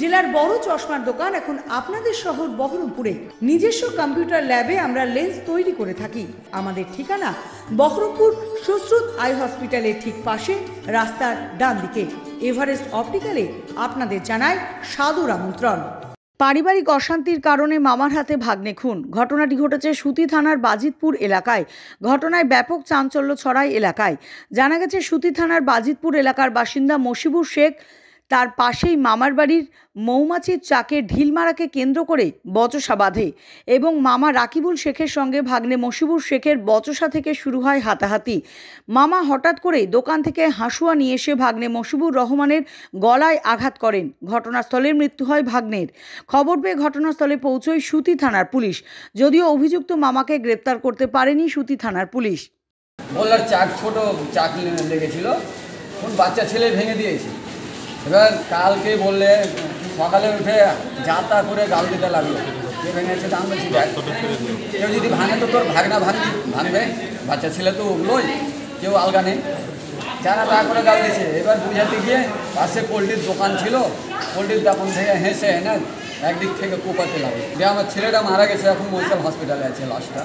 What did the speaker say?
জেলার বড় চশমার দোকান এখন আপনাদের শহর বহরমপুরে নিজস্ব কম্পিউটার ল্যাবে আমরা লেন্স তৈরি করে থাকি আমাদের ঠিকানা বহরমপুর সুশ্রুত আই হসপিটালের ঠিক পাশে রাস্তার ডান দিকে এভারেস্ট অপটিক্যালে আপনাদের জানায় সাদুর আমন্ত্রণ পারিবারিক অশান্তির কারণে মামার হাতে ভাগ্নে খুন ঘটনাটি ঘটেছে সুতি থানার বাজিতপুর এলাকায় ঘটনায় ব্যাপক চাঞ্চল্য ছড়ায় এলাকায় জানা গেছে সুতি থানার বাজিতপুর এলাকার বাসিন্দা মশিবুর শেখ তার পাশেই মামার বাড়ির মৌমাছির চাকে ঢিল মারাকে কেন্দ্র করে বচসা বাঁধে এবং মামা রাকিবুল শেখের সঙ্গে ভাগ্নে মশিবুর শেখের বচসা থেকে শুরু হয় হাতাহাতি মামা হঠাৎ করেই দোকান থেকে হাঁসুয়া নিয়ে এসে ভাগ্নে মশিবুর রহমানের গলায় আঘাত করেন ঘটনাস্থলে মৃত্যু হয় ভাগ্নের খবর পেয়ে ঘটনাস্থলে পৌঁছয় সুতি থানার পুলিশ যদিও অভিযুক্ত মামাকে গ্রেপ্তার করতে পারেনি সুতি থানার পুলিশ বললার চাক ছোট চাক লেগেছিল বাচ্চা ছেলে ভেঙে দিয়েছে এবার কালকে বললে সকালে উঠে যাত্রা করে গাল দিতে লাগলো কে ভেঙেছে দাম বেশি কেউ যদি ভাঙে তো তোর ভাগনা ভাঙবি ভাঙবে বাচ্চা ছেলে তো উঠলোই কেউ আলগা নেই যারা তা করে গাল দিয়েছে এবার বুঝাতে গিয়ে পাশে পোলট্রির দোকান ছিল পোলট্রির দোকান থেকে হেসে না একদিক থেকে কোপাতে লাগে যে আমার ছেলেটা মারা গেছে এখন মহিষাল হসপিটালে আছে লাস্টটা